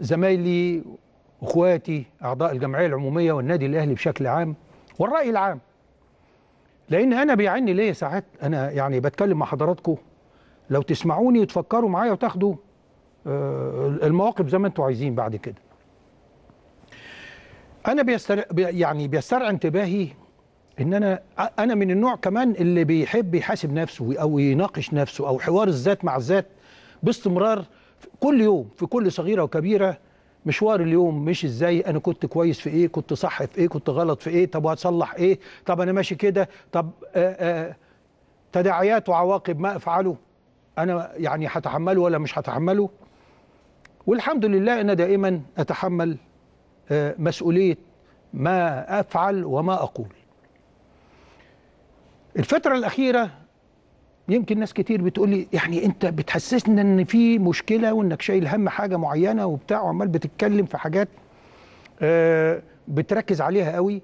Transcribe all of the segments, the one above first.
زمايلي اخواتي اعضاء الجمعيه العموميه والنادي الاهلي بشكل عام والراي العام لان انا بيعني ليا ساعات انا يعني بتكلم مع حضراتكم لو تسمعوني وتفكروا معايا وتاخدوا آه، المواقف زي ما انتم عايزين بعد كده انا بيستر يعني بيسترعى انتباهي ان انا انا من النوع كمان اللي بيحب يحاسب نفسه او يناقش نفسه او حوار الذات مع الذات باستمرار كل يوم في كل صغيره وكبيره مشوار اليوم مش ازاي انا كنت كويس في ايه كنت صح في ايه كنت غلط في ايه طب هتصلح ايه طب انا ماشي كده طب آآ آه، آآ آه، تداعيات وعواقب ما افعله انا يعني هتحمله ولا مش هتحمله والحمد لله انا دائما اتحمل آه، مسؤوليه ما افعل وما اقول الفتره الاخيره يمكن ناس كتير بتقولي يعني انت بتحسسنا ان في مشكله وانك شايل هم حاجه معينه وبتاع وعمال بتتكلم في حاجات آه، بتركز عليها قوي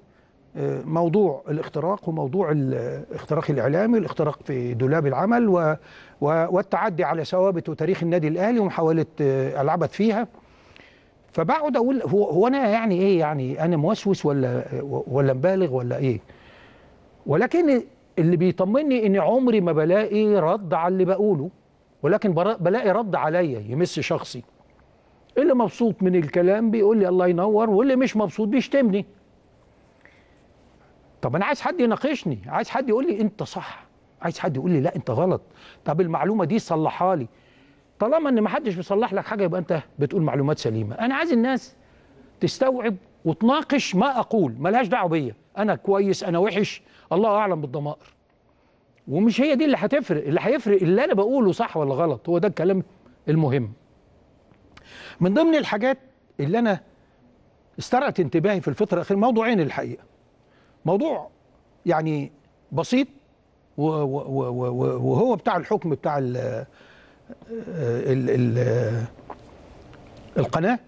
آه، موضوع الاختراق وموضوع الاختراق الاعلامي الاختراق في دولاب العمل والتعدي على ثوابت وتاريخ النادي الاهلي ومحاوله آه، العبث فيها فبقعد اقول هو, هو انا يعني ايه يعني انا موسوس ولا ولا مبالغ ولا ايه ولكن اللي بيطمني اني عمري ما بلاقي رد على اللي بقوله ولكن بلاقي رد عليا يمس شخصي اللي مبسوط من الكلام بيقول لي الله ينور واللي مش مبسوط بيشتمني طب انا عايز حد يناقشني عايز حد يقول لي انت صح عايز حد يقول لي لا انت غلط طب المعلومه دي صلحها لي طالما ان ما حدش بيصلح لك حاجه يبقى انت بتقول معلومات سليمه انا عايز الناس تستوعب وتناقش ما اقول ملهاش دعوه بيا انا كويس انا وحش الله اعلم بالضمائر ومش هي دي اللي هتفرق اللي هيفرق اللي انا بقوله صح ولا غلط هو ده الكلام المهم من ضمن الحاجات اللي انا استرعت انتباهي في الفتره الاخيره موضوعين الحقيقه موضوع يعني بسيط وهو بتاع الحكم بتاع ال ال ال القناه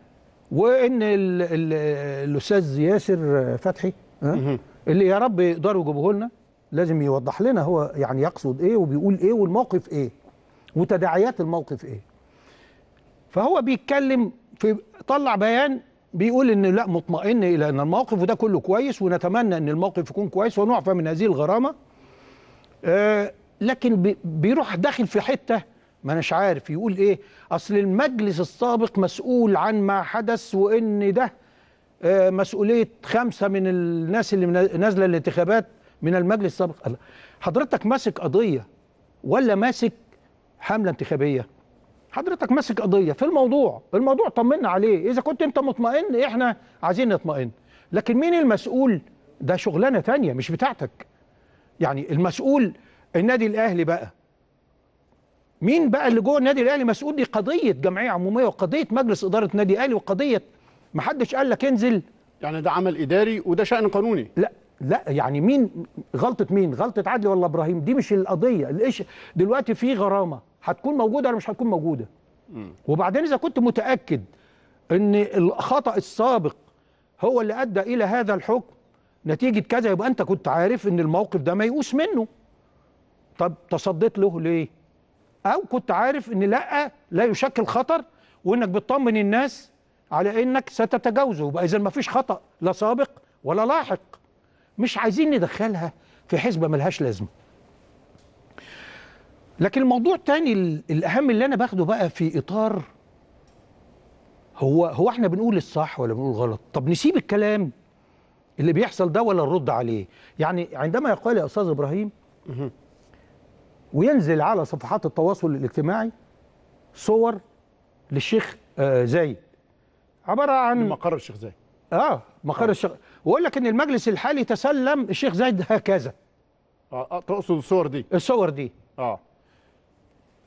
وان الاستاذ ياسر فتحي اللي يا رب يقدروا يجيبوه لنا لازم يوضح لنا هو يعني يقصد ايه وبيقول ايه والموقف ايه وتداعيات الموقف ايه فهو بيتكلم في طلع بيان بيقول ان لا مطمئن الى ان الموقف وده كله كويس ونتمنى ان الموقف يكون كويس ونعفى من هذه الغرامه آه لكن بيروح داخل في حته ما اناش عارف يقول ايه اصل المجلس السابق مسؤول عن ما حدث وان ده آه، مسؤوليه خمسه من الناس اللي نازله الانتخابات من المجلس السابق حضرتك ماسك قضيه ولا ماسك حمله انتخابيه حضرتك ماسك قضيه في الموضوع الموضوع طمنا عليه اذا كنت انت مطمئن احنا عايزين نطمئن لكن مين المسؤول ده شغلانه تانية مش بتاعتك يعني المسؤول النادي الاهلي بقى مين بقى اللي جوه النادي الاهلي مسؤول دي قضيه جمعيه عموميه وقضيه مجلس اداره النادي الاهلي وقضيه ما حدش قال لك انزل يعني ده عمل اداري وده شان قانوني لا لا يعني مين غلطه مين غلطه عدلي ولا ابراهيم دي مش القضيه الاش دلوقتي في غرامه هتكون موجوده ولا مش هتكون موجوده م. وبعدين اذا كنت متاكد ان الخطا السابق هو اللي ادى الى هذا الحكم نتيجه كذا يبقى انت كنت عارف ان الموقف ده ميؤوس منه طب تصديت له ليه او كنت عارف ان لا لا يشكل خطر وانك بتطمن الناس على انك ستتجاوزه يبقى اذا ما فيش خطا لا سابق ولا لاحق مش عايزين ندخلها في حسبه ملهاش لازمه لكن الموضوع تاني الاهم اللي انا باخده بقى في اطار هو هو احنا بنقول الصح ولا بنقول غلط طب نسيب الكلام اللي بيحصل ده ولا نرد عليه يعني عندما يقال يا استاذ ابراهيم وينزل على صفحات التواصل الاجتماعي صور للشيخ آه، زايد عباره عن مقر الشيخ زايد اه مقر آه. الشيخ واقول لك ان المجلس الحالي تسلم الشيخ زايد هكذا آه،, اه تقصد الصور دي الصور دي اه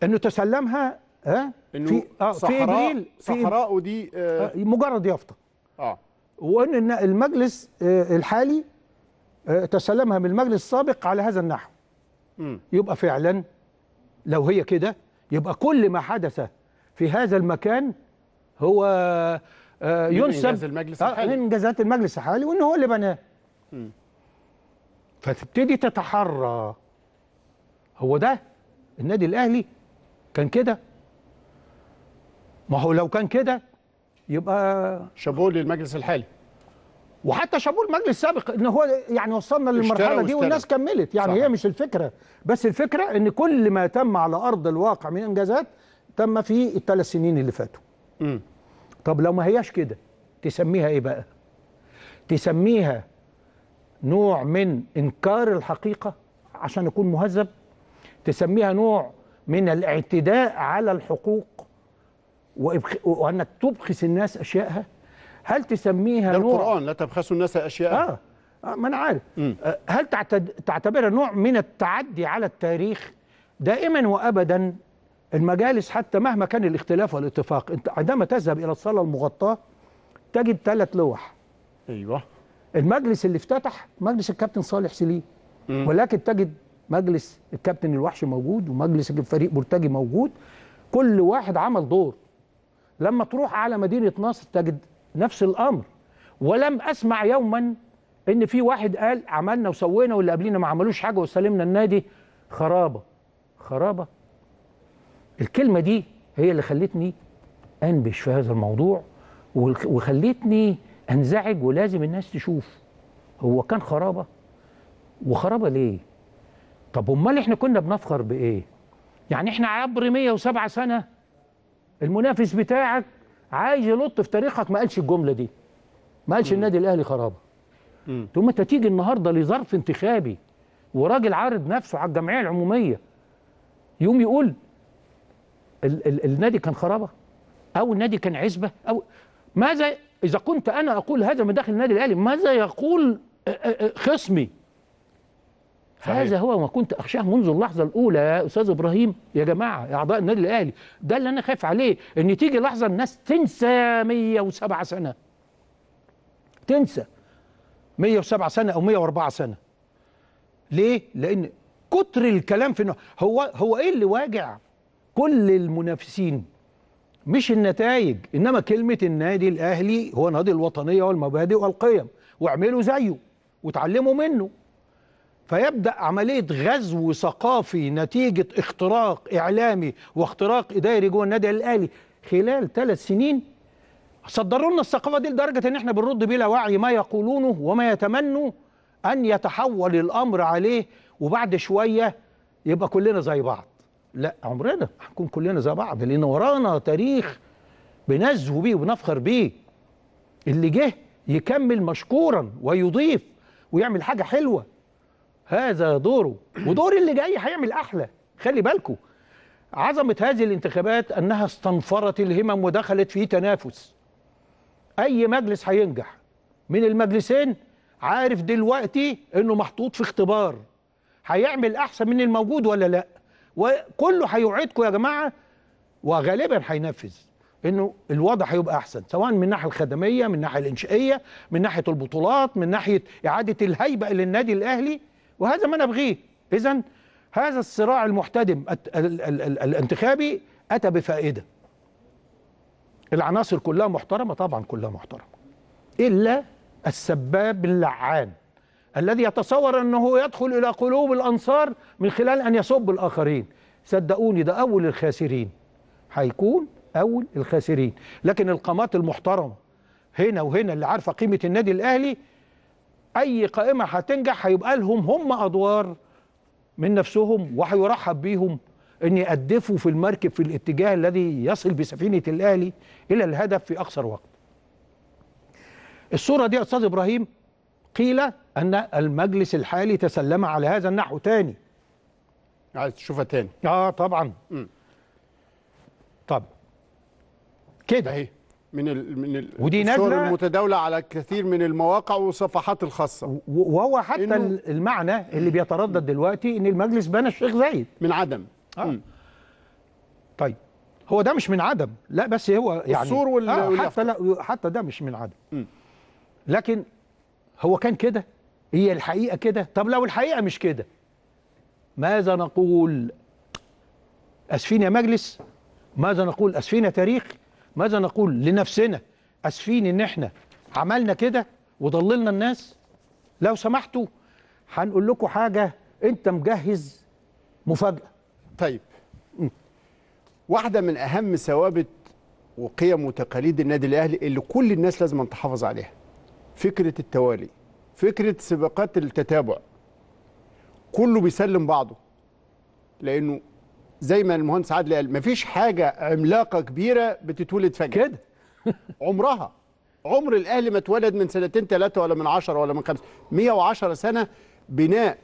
انه تسلمها ها إنه في آه في ابريل صحراء ودي آه, آه مجرد يافطه اه وان المجلس آه الحالي آه تسلمها من المجلس السابق على هذا النحو م. يبقى فعلا لو هي كده يبقى كل ما حدث في هذا المكان هو آه، ينسب المجلس آه، الحالي. من انجازات المجلس الحالي وان هو اللي بناه فتبتدي تتحرى هو ده النادي الاهلي كان كده ما هو لو كان كده يبقى شابوه للمجلس الحالي وحتى شابوه المجلس السابق ان هو يعني وصلنا للمرحله دي والناس كملت يعني صحيح. هي مش الفكره بس الفكره ان كل ما تم على ارض الواقع من انجازات تم في الثلاث سنين اللي فاتوا م. طب لو ما هياش كده تسميها ايه بقى تسميها نوع من انكار الحقيقه عشان يكون مهذب تسميها نوع من الاعتداء على الحقوق وانك تبخس الناس اشيائها هل تسميها ده نوع القران لا تبخسوا الناس اشياء آه،, اه, ما انا عارف آه، هل تعتبرها نوع من التعدي على التاريخ دائما وابدا المجالس حتى مهما كان الاختلاف والاتفاق انت عندما تذهب الى الصاله المغطاه تجد ثلاث لوح ايوه المجلس اللي افتتح مجلس الكابتن صالح سليم ولكن تجد مجلس الكابتن الوحش موجود ومجلس الفريق مرتجي موجود كل واحد عمل دور لما تروح على مدينه نصر تجد نفس الامر ولم اسمع يوما ان في واحد قال عملنا وسوينا واللي قبلينا ما عملوش حاجه وسلمنا النادي خرابه خرابه الكلمة دي هي اللي خلتني أنبش في هذا الموضوع وخلتني أنزعج ولازم الناس تشوف هو كان خرابة وخرابة ليه طب أمال إحنا كنا بنفخر بإيه يعني إحنا عبر 107 سنة المنافس بتاعك عايز يلط في تاريخك ما قالش الجملة دي ما قالش النادي الأهلي خرابة ثم أنت تيجي النهاردة لظرف انتخابي وراجل عارض نفسه على الجمعية العمومية يقوم يقول ال ال النادي كان خرابه او النادي كان عزبه او ماذا اذا كنت انا اقول هذا من داخل النادي الاهلي ماذا يقول خصمي صحيح. هذا هو ما كنت اخشاه منذ اللحظه الاولى يا استاذ ابراهيم يا جماعه يا اعضاء النادي الاهلي ده اللي انا خايف عليه ان تيجي لحظه الناس تنسى 107 سنه تنسى 107 سنه او 104 سنه ليه لان كتر الكلام في هو هو ايه اللي واجع كل المنافسين مش النتائج انما كلمه النادي الاهلي هو نادي الوطنيه والمبادئ والقيم واعملوا زيه وتعلموا منه فيبدا عمليه غزو ثقافي نتيجه اختراق اعلامي واختراق اداري جوه النادي الاهلي خلال ثلاث سنين صدروا لنا الثقافه دي لدرجه ان احنا بنرد بلا وعي ما يقولونه وما يتمنوا ان يتحول الامر عليه وبعد شويه يبقى كلنا زي بعض لا عمرنا هنكون كلنا زي بعض لان ورانا تاريخ بنزهو بيه وبنفخر بيه اللي جه يكمل مشكورا ويضيف ويعمل حاجه حلوه هذا دوره ودور اللي جاي هيعمل احلى خلي بالكم عظمه هذه الانتخابات انها استنفرت الهمم ودخلت في تنافس اي مجلس هينجح من المجلسين عارف دلوقتي انه محطوط في اختبار هيعمل احسن من الموجود ولا لا وكله هيوعدكم يا جماعه وغالبا هينفذ انه الوضع هيبقى احسن سواء من الناحيه الخدميه من الناحيه الانشائيه من ناحيه البطولات من ناحيه اعاده الهيبه للنادي الاهلي وهذا ما نبغيه اذا هذا الصراع المحتدم الانتخابي اتى بفائده العناصر كلها محترمه طبعا كلها محترمه الا السباب اللعان الذي يتصور أنه يدخل إلى قلوب الأنصار من خلال أن يسب الآخرين صدقوني ده أول الخاسرين هيكون أول الخاسرين لكن القامات المحترمة هنا وهنا اللي عارفة قيمة النادي الأهلي أي قائمة هتنجح هيبقى لهم هم أدوار من نفسهم وهيرحب بيهم ان يقدفوا في المركب في الاتجاه الذي يصل بسفينه الاهلي الى الهدف في اقصر وقت. الصوره دي يا استاذ ابراهيم قيل أن المجلس الحالي تسلم على هذا النحو تاني عايز تشوفها تاني آه طبعا م. طب كده اهي من الـ من الـ ودي نازله المتداوله على كثير من المواقع والصفحات الخاصه وهو حتى المعنى اللي بيتردد دلوقتي ان المجلس بنى الشيخ زايد من عدم آه. طيب هو ده مش من عدم لا بس هو يعني الصور وال... آه حتى لا حتى ده مش من عدم م. لكن هو كان كده هي الحقيقة كده طب لو الحقيقة مش كده ماذا نقول أسفين يا مجلس ماذا نقول أسفين يا تاريخ ماذا نقول لنفسنا أسفين إن إحنا عملنا كده وضللنا الناس لو سمحتوا هنقول لكم حاجة أنت مجهز مفاجأة طيب واحدة من أهم ثوابت وقيم وتقاليد النادي الأهلي اللي كل الناس لازم تحافظ عليها فكره التوالي فكره سباقات التتابع كله بيسلم بعضه لانه زي ما المهندس عادل قال مفيش حاجه عملاقه كبيره بتتولد فجاه كده عمرها عمر الاهلي ما اتولد من سنتين ثلاثه ولا من 10 ولا من خمسه 110 سنه بناء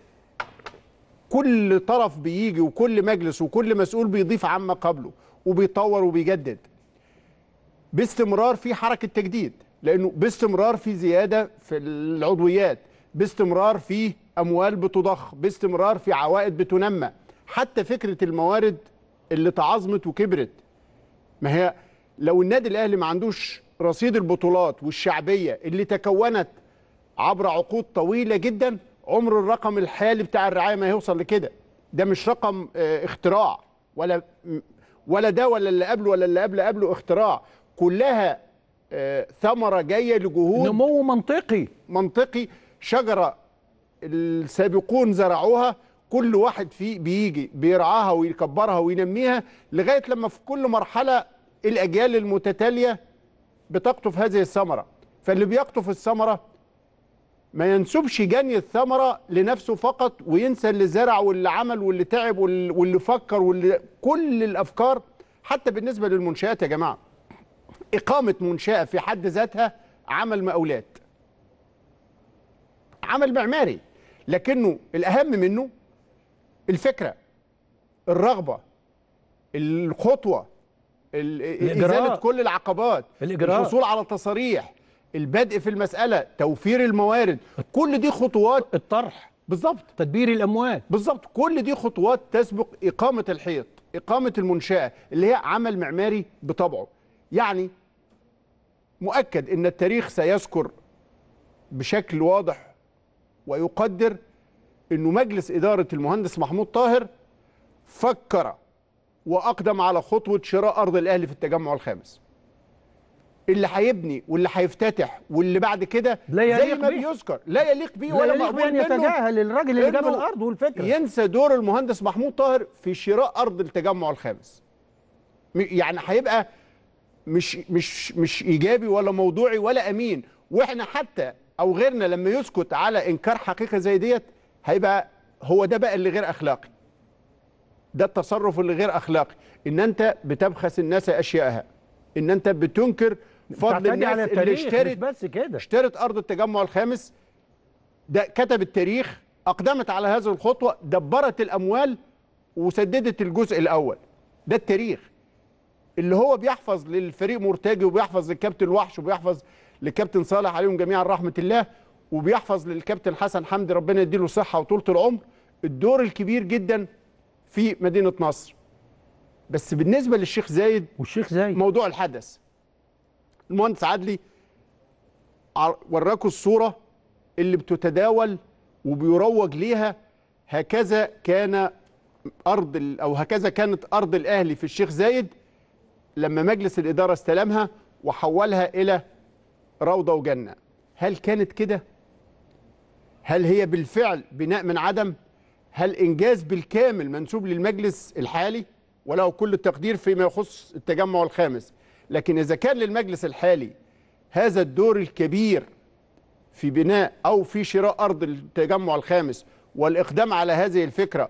كل طرف بيجي وكل مجلس وكل مسؤول بيضيف عما قبله وبيطور وبيجدد باستمرار في حركه تجديد لانه باستمرار في زياده في العضويات باستمرار في اموال بتضخ باستمرار في عوائد بتنمى حتى فكره الموارد اللي تعظمت وكبرت ما هي لو النادي الاهلي ما عندوش رصيد البطولات والشعبيه اللي تكونت عبر عقود طويله جدا عمر الرقم الحالي بتاع الرعايه ما هيوصل لكده ده مش رقم آه، اختراع ولا ولا ده ولا اللي قبله ولا اللي قبل قبله اختراع كلها ثمره جايه لجهود نمو منطقي منطقي شجره السابقون زرعوها كل واحد فيه بيجي بيرعاها ويكبرها وينميها لغايه لما في كل مرحله الاجيال المتتاليه بتقطف هذه الثمره فاللي بيقطف الثمره ما ينسبش جني الثمره لنفسه فقط وينسى اللي زرع واللي عمل واللي تعب واللي فكر واللي كل الافكار حتى بالنسبه للمنشات يا جماعه إقامة منشأة في حد ذاتها عمل مقاولات عمل معماري لكنه الأهم منه الفكرة الرغبة الخطوة إزالة كل العقبات الإجراء. الحصول على تصاريح البدء في المسألة توفير الموارد كل دي خطوات الطرح بالظبط تدبير الأموال بالظبط كل دي خطوات تسبق إقامة الحيط إقامة المنشأة اللي هي عمل معماري بطبعه يعني مؤكد ان التاريخ سيذكر بشكل واضح ويقدر انه مجلس اداره المهندس محمود طاهر فكر واقدم على خطوه شراء ارض الاهلي في التجمع الخامس اللي هيبني واللي هيفتتح واللي بعد كده زي ما بيذكر لا يليق بيه ولا مقبول منه يتجاهل الراجل اللي جاب الارض والفكره ينسى دور المهندس محمود طاهر في شراء ارض التجمع الخامس يعني هيبقى مش مش مش ايجابي ولا موضوعي ولا امين واحنا حتى او غيرنا لما يسكت على انكار حقيقه زي ديت هيبقى هو ده بقى اللي غير اخلاقي ده التصرف اللي غير اخلاقي ان انت بتبخس الناس اشيائها ان انت بتنكر فضل الناس اللي اشترت بس كده اشترت ارض التجمع الخامس ده كتب التاريخ اقدمت على هذه الخطوه دبرت الاموال وسددت الجزء الاول ده التاريخ اللي هو بيحفظ للفريق مرتجي وبيحفظ للكابتن وحش وبيحفظ للكابتن صالح عليهم جميعا رحمه الله وبيحفظ للكابتن حسن حمدي ربنا يديله صحه وطولة العمر الدور الكبير جدا في مدينه نصر بس بالنسبه للشيخ زايد والشيخ زايد موضوع الحدث المهندس عدلي وراكم الصوره اللي بتتداول وبيروج ليها هكذا كان ارض او هكذا كانت ارض الاهلي في الشيخ زايد لما مجلس الإدارة استلمها وحولها إلى روضة وجنة هل كانت كده؟ هل هي بالفعل بناء من عدم؟ هل إنجاز بالكامل منسوب للمجلس الحالي؟ وله كل التقدير فيما يخص التجمع الخامس لكن إذا كان للمجلس الحالي هذا الدور الكبير في بناء أو في شراء أرض التجمع الخامس والإقدام على هذه الفكرة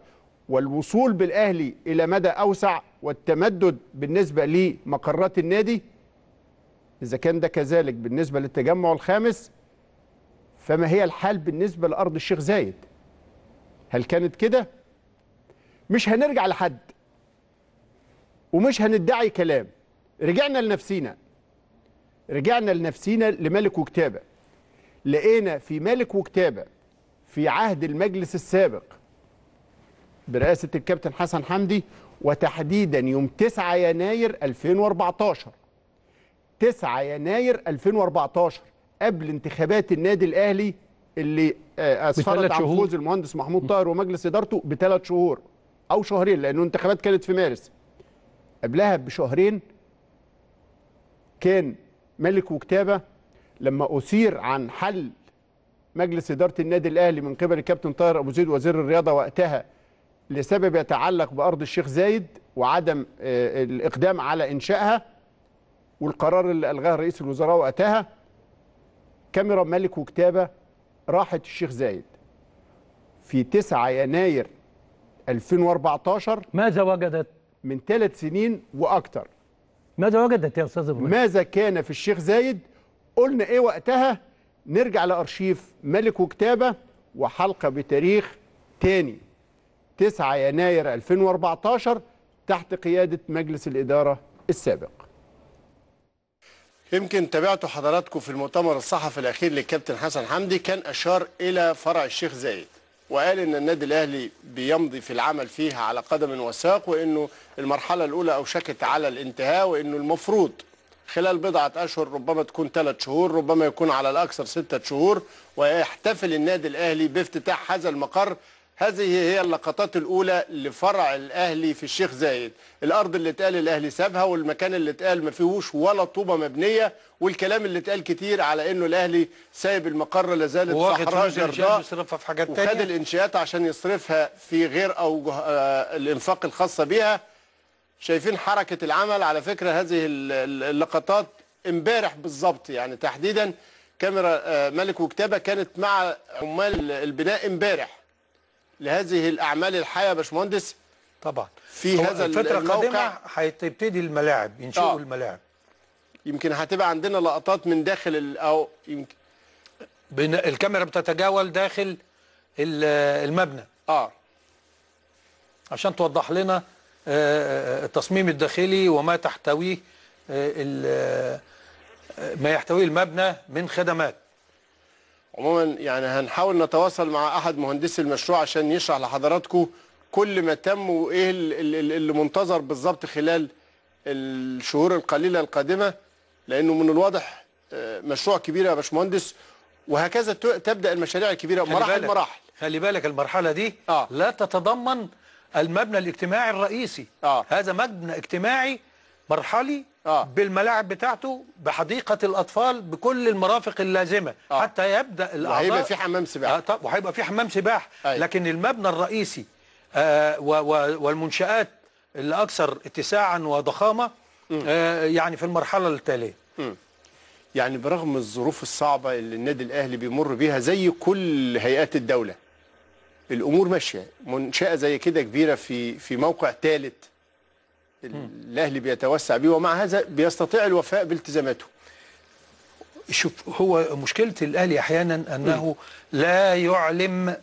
والوصول بالأهلي إلى مدى أوسع والتمدد بالنسبة لمقرات النادي إذا كان ده كذلك بالنسبة للتجمع الخامس فما هي الحال بالنسبة لأرض الشيخ زايد هل كانت كده؟ مش هنرجع لحد ومش هندعي كلام رجعنا لنفسينا رجعنا لنفسينا لملك وكتابة لقينا في ملك وكتابة في عهد المجلس السابق برئاسة الكابتن حسن حمدي وتحديدا يوم 9 يناير 2014 9 يناير 2014 قبل انتخابات النادي الأهلي اللي آه، أسفرت عن فوز المهندس محمود طاهر ومجلس إدارته بثلاث شهور أو شهرين لأنه الانتخابات كانت في مارس قبلها بشهرين كان ملك وكتابة لما أثير عن حل مجلس إدارة النادي الأهلي من قبل الكابتن طاهر أبو زيد وزير الرياضة وقتها لسبب يتعلق بأرض الشيخ زايد وعدم آه، الإقدام على إنشائها والقرار اللي ألغاه رئيس الوزراء وقتها كاميرا ملك وكتابة راحت الشيخ زايد في 9 يناير 2014 ماذا وجدت؟ من ثلاث سنين واكثر ماذا وجدت يا أستاذ إبراهيم؟ ماذا كان في الشيخ زايد؟ قلنا إيه وقتها؟ نرجع لأرشيف ملك وكتابة وحلقة بتاريخ تاني 9 يناير 2014 تحت قيادة مجلس الإدارة السابق يمكن تابعتوا حضراتكم في المؤتمر الصحفي الأخير للكابتن حسن حمدي كان أشار إلى فرع الشيخ زايد وقال ان النادي الاهلي بيمضي في العمل فيها على قدم وساق وانه المرحله الاولى اوشكت على الانتهاء وانه المفروض خلال بضعه اشهر ربما تكون ثلاث شهور ربما يكون على الاكثر سته شهور ويحتفل النادي الاهلي بافتتاح هذا المقر هذه هي اللقطات الأولى لفرع الأهلي في الشيخ زايد الأرض اللي اتقال الأهلي سابها والمكان اللي اتقال ما فيهوش ولا طوبة مبنية والكلام اللي اتقال كتير على انه الاهلي سايب المقر لا زالت صحراء جرداء يصرفها في حاجات وخد الانشاءات عشان يصرفها في غير اوجه آه، الانفاق الخاصه بها شايفين حركه العمل على فكره هذه اللقطات امبارح بالظبط يعني تحديدا كاميرا آه، ملك وكتابه كانت مع عمال البناء امبارح لهذه الاعمال الحيه يا باشمهندس طبعا في هذا الفتره القادمه هتبتدي الملاعب ينشئوا آه. الملاعب يمكن هتبقى عندنا لقطات من داخل او يمكن الكاميرا بتتجاول داخل المبنى اه عشان توضح لنا آه، آه، التصميم الداخلي وما تحتويه آه، ما يحتويه المبنى من خدمات عموما يعني هنحاول نتواصل مع احد مهندسي المشروع عشان يشرح لحضراتكم كل ما تم وايه اللي منتظر بالظبط خلال الشهور القليله القادمه لانه من الواضح آه، مشروع كبير يا باشمهندس وهكذا تبدا المشاريع الكبيره مراحل مراحل خلي بالك المرحله دي آه. لا تتضمن المبنى الاجتماعي الرئيسي آه. هذا مبنى اجتماعي مرحلي آه. بالملاعب بتاعته بحديقه الاطفال بكل المرافق اللازمه آه. حتى يبدا الاعضاء وهيبقى في حمام سباحه آه طب وهيبقى في حمام سباحه أيوة. لكن المبنى الرئيسي آه و و والمنشات الاكثر اتساعا وضخامه آه يعني في المرحله التاليه يعني برغم الظروف الصعبه اللي النادي الاهلي بيمر بيها زي كل هيئات الدوله الامور ماشيه منشاه زي كده كبيره في في موقع ثالث الاهلي بيتوسع بيه ومع هذا بيستطيع الوفاء بالتزاماته شوف هو مشكله الاهلي احيانا انه م. لا يعلم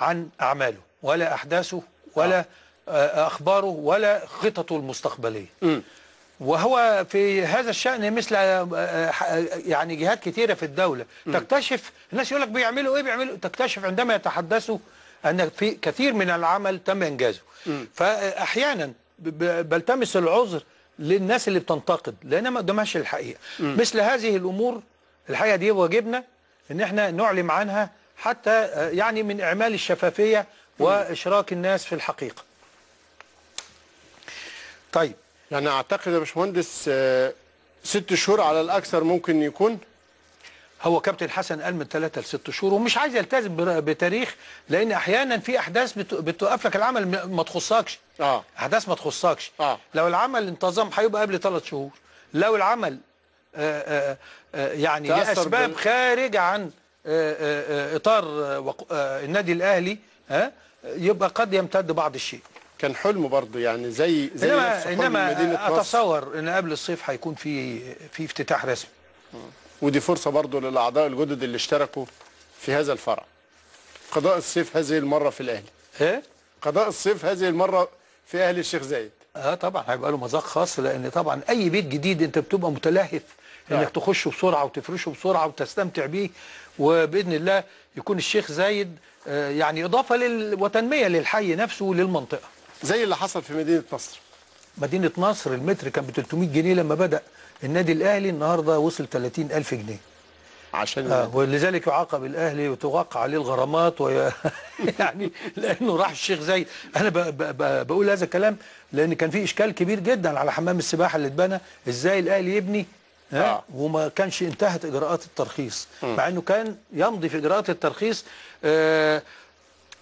عن اعماله ولا احداثه ولا آه. آه، اخباره ولا خططه المستقبليه م. وهو في هذا الشأن مثل آه، آه، يعني جهات كثيره في الدولة تكتشف الناس يقول لك بيعملوا ايه بيعملوا تكتشف عندما يتحدثوا ان في كثير من العمل تم انجازه فاحيانا بلتمس العذر للناس اللي بتنتقد لان ما قدامهاش الحقيقه م. مثل هذه الامور الحقيقه دي واجبنا ان احنا نعلم عنها حتى آه، يعني من اعمال الشفافيه واشراك الناس في الحقيقه طيب يعني اعتقد يا باشمهندس آه، ست شهور على الاكثر ممكن يكون هو كابتن حسن قال من ثلاثة لست شهور ومش عايز يلتزم بتاريخ لان احيانا في احداث بتوقف لك العمل ما تخصكش اه احداث ما تخصكش آه. لو العمل انتظم هيبقى قبل ثلاث شهور لو العمل آآ آه، آآ آه، آه، يعني لاسباب بال... خارجه عن اطار النادي الاهلي ها يبقى قد يمتد بعض الشيء كان حلم برضه يعني زي زي انما, إنما مدينه اتصور ان قبل الصيف هيكون في في افتتاح رسمي ودي فرصة برضو للأعضاء الجدد اللي اشتركوا في هذا الفرع قضاء الصيف هذه المرة في الأهلي إيه؟ قضاء الصيف هذه المرة في أهلي الشيخ زايد اه طبعا هيبقى له مذاق خاص لان طبعا اي بيت جديد انت بتبقى متلهف نعم. انك يعني. تخشه بسرعه وتفرشه بسرعه وتستمتع بيه وباذن الله يكون الشيخ زايد آه يعني اضافه لل... وتنميه للحي نفسه وللمنطقه. زي اللي حصل في مدينه نصر. مدينه نصر المتر كان ب 300 جنيه لما بدا النادي الاهلي النهارده وصل 30000 جنيه عشان آه ولذلك يعاقب الاهلي وتوقع عليه الغرامات وي... يعني لانه راح الشيخ زايد انا ب... ب... ب... بقول هذا الكلام لان كان في اشكال كبير جدا على حمام السباحه اللي اتبنى ازاي الاهلي يبني ها آه. وما كانش انتهت اجراءات الترخيص م. مع انه كان يمضي في اجراءات الترخيص آه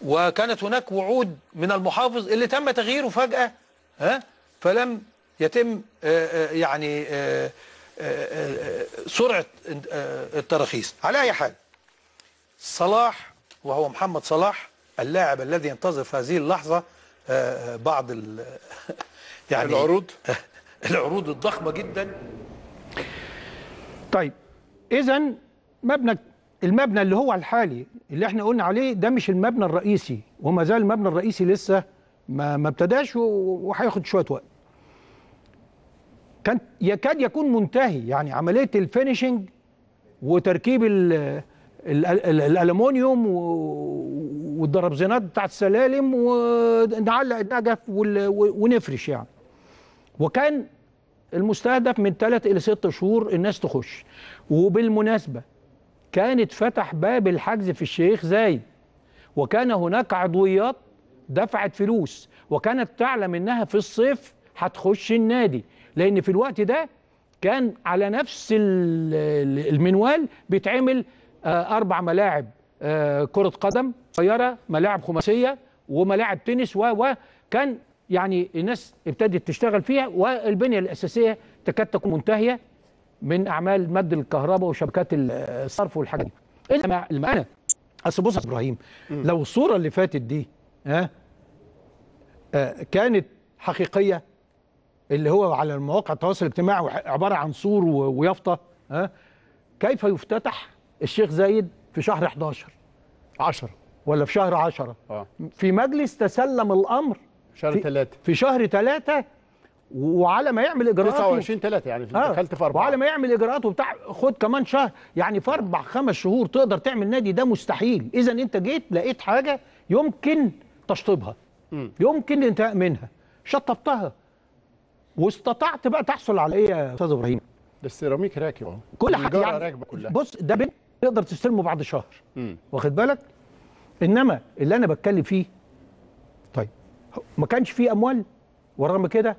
وكانت هناك وعود من المحافظ اللي تم تغييره فجاه ها فلم يتم آه، آه، يعني آه، سرعه التراخيص على اي حال صلاح وهو محمد صلاح اللاعب الذي ينتظر في هذه اللحظه بعض يعني العروض العروض الضخمه جدا طيب اذا مبنى المبنى اللي هو الحالي اللي احنا قلنا عليه ده مش المبنى الرئيسي وما زال المبنى الرئيسي لسه ما ما ابتداش وهياخد شويه وقت كان يكاد يكون منتهي يعني عمليه الفينشنج وتركيب ال الالومنيوم والضربزينات بتاعت السلالم ونعلق النجف ونفرش يعني وكان المستهدف من ثلاث الى ست شهور الناس تخش وبالمناسبه كانت فتح باب الحجز في الشيخ زايد وكان هناك عضويات دفعت فلوس وكانت تعلم انها في الصيف هتخش النادي لأن في الوقت ده كان على نفس المنوال بيتعمل آه، أربع ملاعب آه، كرة قدم صغيرة ملاعب خماسية وملاعب تنس وكان يعني الناس ابتدت تشتغل فيها والبنية الأساسية تكاد تكون منتهية من أعمال مد الكهرباء وشبكات الصرف والحاجات دي إلا المعنى أصل بص إبراهيم لو الصورة اللي فاتت دي ها آه كانت حقيقية اللي هو على المواقع التواصل الاجتماعي عباره عن صور ويافطه ها كيف يفتتح الشيخ زايد في شهر 11 10 ولا في شهر 10 اه في مجلس تسلم الامر شهر 3 في شهر 3 وعلى ما يعمل اجراءاته 29 3 يعني في آه. دخلت في 4 وعلى ما يعمل اجراءاته بتاع خد كمان شهر يعني في اربع خمس شهور تقدر تعمل نادي ده مستحيل اذا انت جيت لقيت حاجه يمكن تشطيبها يمكن الانتهاء منها شطبتها واستطعت بقى تحصل على ايه يا استاذ ابراهيم؟ السيراميك راكب اهو كل حاجه يعني راكبه كلها بص ده بنت تقدر تستلمه بعد شهر واخد بالك؟ انما اللي انا بتكلم فيه طيب ما كانش فيه اموال ورغم كده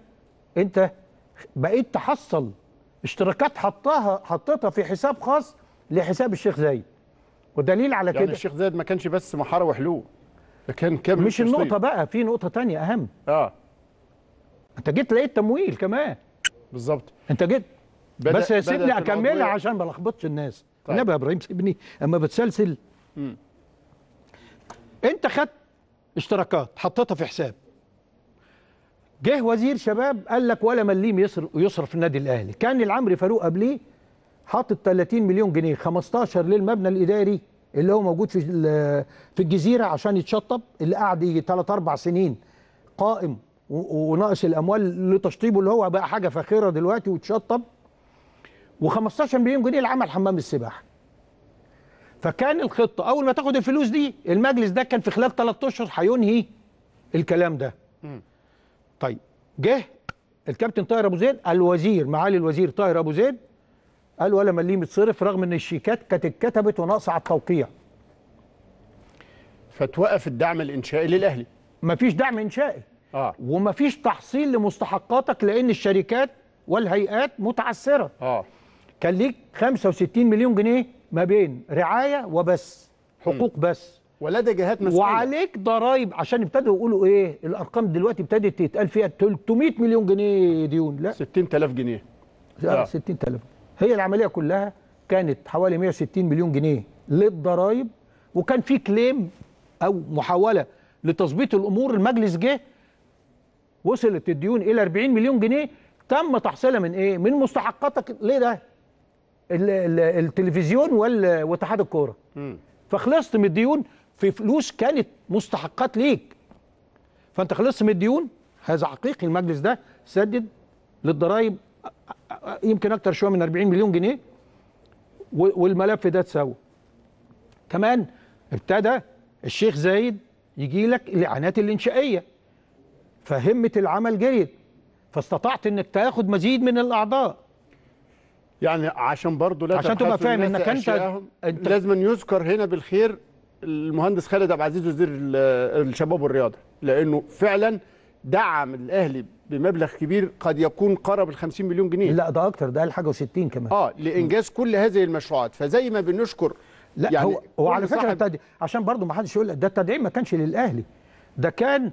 انت بقيت تحصل اشتراكات حطاها حطيتها في حساب خاص لحساب الشيخ زايد ودليل على يعني كده يعني الشيخ زايد ما كانش بس محاره وحلول ده كان كامل مش النقطه بقى في نقطه تانية اهم اه انت جيت لقيت تمويل كمان بالظبط انت جيت بس يا سيدي اكملها عشان ما لخبطش الناس طيب. النبي ابراهيم سيبني اما بتسلسل م. انت خدت اشتراكات حطيتها في حساب جه وزير شباب قال لك ولا مليم يصرف في النادي الاهلي كان العمري فاروق قبليه حاطط 30 مليون جنيه 15 للمبنى الاداري اللي هو موجود في في الجزيره عشان يتشطب اللي قعد يجي 3 4 سنين قائم وناقص الاموال لتشطيبه اللي هو بقى حاجه فاخره دلوقتي وتشطب و15 مليون جنيه لعمل حمام السباحه فكان الخطه اول ما تاخد الفلوس دي المجلس ده كان في خلال 3 اشهر هينهي الكلام ده طيب جه الكابتن طاهر ابو زيد الوزير معالي الوزير طاهر ابو زيد قال ولا مليم يتصرف رغم ان الشيكات كانت اتكتبت وناقصه على التوقيع فتوقف الدعم الانشائي للاهلي مفيش دعم انشائي آه. ومفيش تحصيل لمستحقاتك لان الشركات والهيئات متعثره آه. كان ليك 65 مليون جنيه ما بين رعايه وبس حقوق م. بس ولدى جهات مسؤوله وعليك ضرايب عشان ابتدوا يقولوا ايه الارقام دلوقتي ابتدت تتقال فيها 300 مليون جنيه ديون لا 60000 جنيه لا 60000 آه. هي العمليه كلها كانت حوالي 160 مليون جنيه للضرايب وكان في كليم او محاوله لتظبيط الامور المجلس جه وصلت الديون الى 40 مليون جنيه تم تحصيلها من ايه؟ من مستحقاتك ليه ده؟ التلفزيون واتحاد الكوره. فخلصت من الديون في فلوس كانت مستحقات ليك. فانت خلصت من الديون هذا حقيقي المجلس ده سدد للضرائب يمكن اكتر شويه من 40 مليون جنيه والملف ده اتسوى. كمان ابتدى الشيخ زايد يجي لك الاعانات الانشائيه. فهمة العمل جيد فاستطعت انك تاخد مزيد من الاعضاء يعني عشان برضه لا عشان تبقى فاهم انك انت, انت لازم يذكر هنا بالخير المهندس خالد عبد العزيز وزير الشباب والرياضه لانه فعلا دعم الاهلي بمبلغ كبير قد يكون قرب ال 50 مليون جنيه لا ده اكتر ده حاجه و60 كمان اه لانجاز م. كل هذه المشروعات فزي ما بنشكر لا يعني هو, هو على فكره عشان برضه ما حدش يقول ده التدعيم ما كانش للاهلي ده كان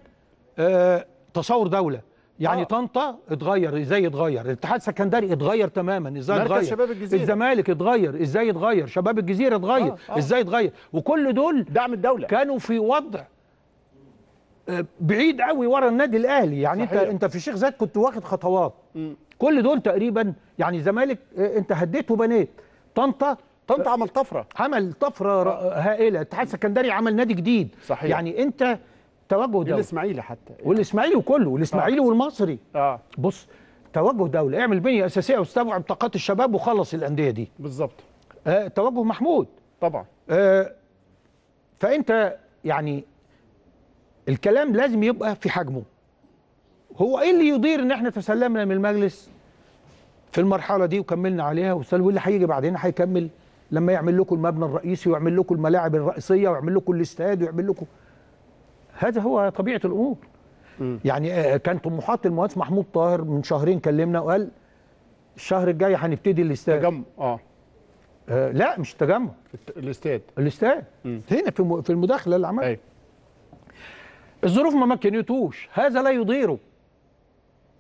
آه تصور دوله يعني آه. طنطا اتغير ازاي اتغير الاتحاد السكندري اتغير تماما ازاي اتغير شباب الجزيره الزمالك اتغير ازاي اتغير شباب الجزيره اتغير آه. آه. ازاي اتغير وكل دول دعم الدوله كانوا في وضع آه، بعيد قوي ورا النادي الاهلي يعني صحيح. انت انت في الشيخ زايد كنت واخد خطوات م. كل دول تقريبا يعني الزمالك آه، انت هديت وبنيت طنطا طنطا عمل طفره عمل طفره آه. هائله الاتحاد السكندري عمل نادي جديد صحيح. يعني انت توجه دولي الاسماعيلي حتى والاسماعيلي وكله والاسماعيلي آه. والمصري اه بص توجه دولي اعمل بنيه اساسيه واستوعب طاقات الشباب وخلص الانديه دي بالظبط آه توجه محمود طبعا آه فانت يعني الكلام لازم يبقى في حجمه هو ايه اللي يضير ان احنا تسلمنا من المجلس في المرحله دي وكملنا عليها واللي إيه اللي هيجي بعدين هيكمل لما يعمل لكم المبنى الرئيسي ويعمل لكم الملاعب الرئيسيه ويعمل لكم الاستاد ويعمل لكم هذا هو طبيعه الامور يعني آه، كان طموحات المهندس محمود طاهر من شهرين كلمنا وقال الشهر الجاي هنبتدي الاستاد تجمع آه. اه لا مش تجمع الاستاد الاستاد هنا في في المداخله اللي عملها الظروف ما مكنتوش هذا لا يضيره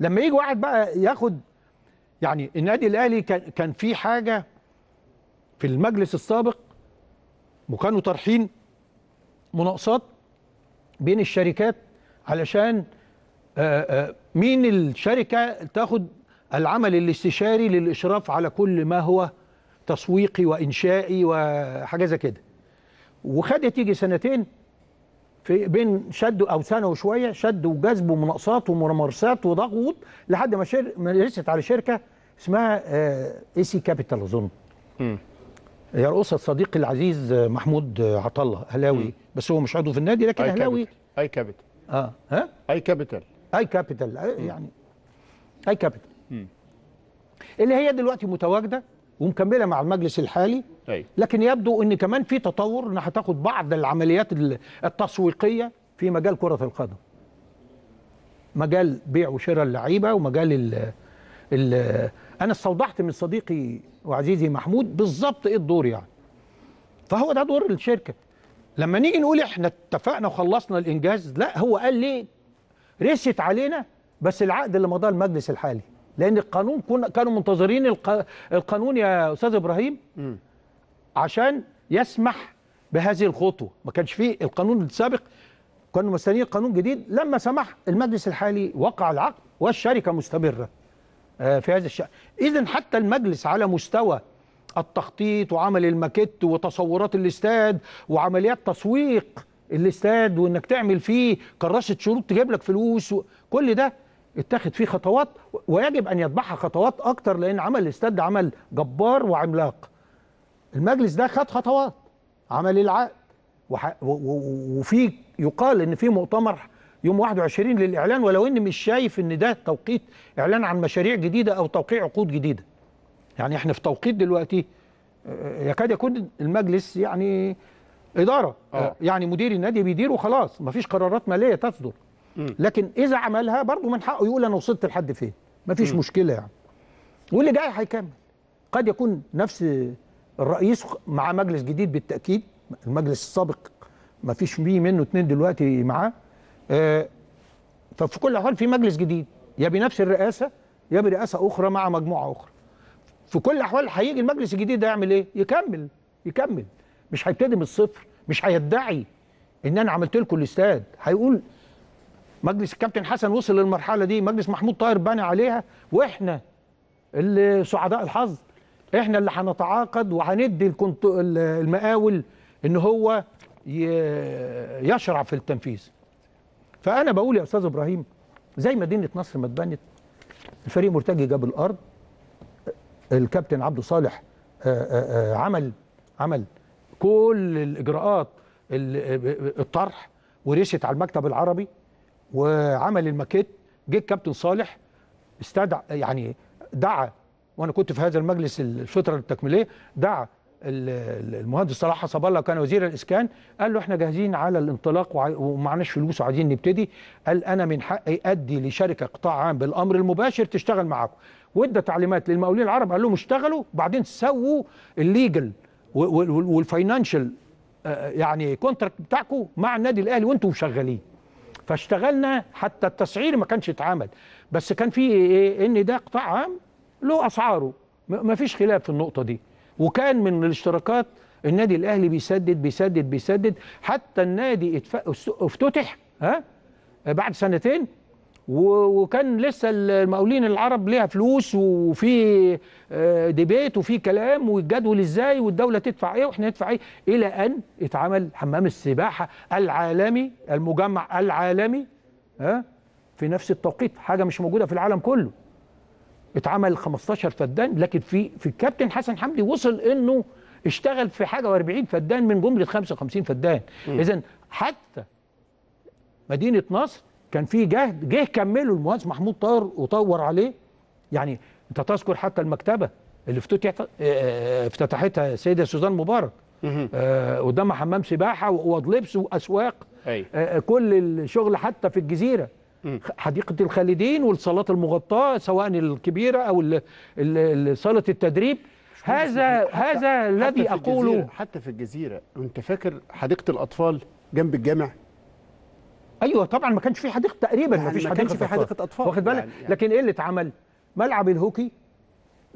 لما يجي واحد بقى ياخد يعني النادي الاهلي كان كان في حاجه في المجلس السابق وكانوا طارحين مناقصات بين الشركات علشان آه، آه، مين الشركة تاخد العمل الاستشاري للإشراف على كل ما هو تسويقي وإنشائي وحاجة زي كده وخدت يجي سنتين في بين شد أو سنة وشوية شد وجذب ومناقصات وممارسات وضغوط لحد ما شر... رست على شركة اسمها اي سي كابيتال أظن يرقصها صديقي العزيز محمود عطله هلاوي بس هو مش عضو في النادي لكن اهلاوي اي كابيتال اه ها اي كابيتال اي كابيتال آه، يعني اي كابيتال اللي هي دلوقتي متواجده ومكمله مع المجلس الحالي أي. لكن يبدو ان كمان في تطور انها هتاخد بعض العمليات التسويقيه في مجال كره القدم مجال بيع وشراء اللعيبه ومجال ال ال انا استوضحت من صديقي وعزيزي محمود بالظبط ايه الدور يعني فهو ده دور الشركه لما نيجي نقول احنا اتفقنا وخلصنا الانجاز لا هو قال ليه رست علينا بس العقد اللي مضاه المجلس الحالي لان القانون كنا كانوا منتظرين القانون يا استاذ ابراهيم عشان يسمح بهذه الخطوه ما كانش فيه القانون السابق كانوا مستنيين قانون جديد لما سمح المجلس الحالي وقع العقد والشركه مستمره آه، في هذا الشأن اذا حتى المجلس على مستوى التخطيط وعمل الماكيت وتصورات الاستاد وعمليات تسويق الاستاد وانك تعمل فيه كراسه شروط تجيب لك فلوس كل ده اتخذ فيه خطوات ويجب ان يتبعها خطوات اكتر لان عمل الاستاد عمل جبار وعملاق المجلس ده خد خطوات عمل العقد وفي يقال ان في مؤتمر يوم 21 للاعلان ولو اني مش شايف ان ده توقيت اعلان عن مشاريع جديده او توقيع عقود جديده يعني احنا في توقيت دلوقتي آه، يكاد يكون المجلس يعني اداره أوه. آه. يعني مدير النادي بيدير وخلاص مفيش قرارات ماليه تصدر لكن اذا عملها برضه من حقه يقول انا وصلت لحد فين مفيش م. مشكله يعني واللي جاي هيكمل قد يكون نفس الرئيس مع مجلس جديد بالتاكيد المجلس السابق مفيش فيه منه اتنين دلوقتي معاه آه، ففي كل حال في مجلس جديد يا بنفس الرئاسه يا برئاسه اخرى مع مجموعه اخرى في كل الاحوال هيجي المجلس الجديد هيعمل ايه؟ يكمل يكمل مش هيبتدي من الصفر مش هيدعي ان انا عملت لكم الاستاد هيقول مجلس الكابتن حسن وصل للمرحله دي مجلس محمود طاهر بنى عليها واحنا اللي سعداء الحظ احنا اللي هنتعاقد وهندي المقاول ان هو يشرع في التنفيذ فانا بقول يا استاذ ابراهيم زي مدينه نصر ما اتبنت الفريق مرتجي جاب الارض الكابتن عبد صالح آه، آه، آه، عمل عمل كل الاجراءات الطرح ورشت على المكتب العربي وعمل الماكيت جه الكابتن صالح استدعى يعني دعا وانا كنت في هذا المجلس الفتره التكميليه دعا المهندس صلاح حسب الله كان وزير الاسكان قال له احنا جاهزين على الانطلاق ومعناش فلوس وعايزين نبتدي قال انا من حقي ادي لشركه قطاع عام بالامر المباشر تشتغل معاكم وادى تعليمات للمقاولين العرب قال لهم اشتغلوا بعدين سووا الليجل والفاينانشال آه، يعني كونتراكت بتاعكم مع النادي الاهلي وانتم شغالين فاشتغلنا حتى التسعير ما كانش اتعمل بس كان في ايه, إيه، ان ده قطاع عام له اسعاره ما فيش خلاف في النقطه دي وكان من الاشتراكات النادي الاهلي بيسدد بيسدد بيسدد حتى النادي افتتح ها بعد سنتين وكان لسه المقاولين العرب ليها فلوس وفي آه، ديبيت وفي كلام والجدول ازاي والدوله تدفع ايه واحنا ندفع ايه الى ان اتعمل حمام السباحه العالمي المجمع العالمي ها في نفس التوقيت حاجه مش موجوده في العالم كله اتعمل 15 فدان لكن في في الكابتن حسن حمدي وصل انه اشتغل في حاجه و40 فدان من جمله 55 فدان اذا حتى مدينه نصر كان في جهد جه كمله المهندس محمود طار وطور عليه يعني انت تذكر حتى المكتبه اللي افتتحت آه، آه، افتتحتها السيده سوزان مبارك آه، قدامها حمام سباحه واوض لبس واسواق كل الشغل حتى في الجزيره حديقه الخالدين والصالات المغطاه سواء الكبيره او صاله التدريب هذا هذا الذي اقوله حتى في الجزيره انت فاكر حديقه الاطفال جنب الجامع ايوه طبعا ما كانش في حديقه تقريبا يعني ما فيش حديقه, ما كانش في حديقة اطفال واخد بالك يعني يعني لكن ايه اللي اتعمل ملعب الهوكي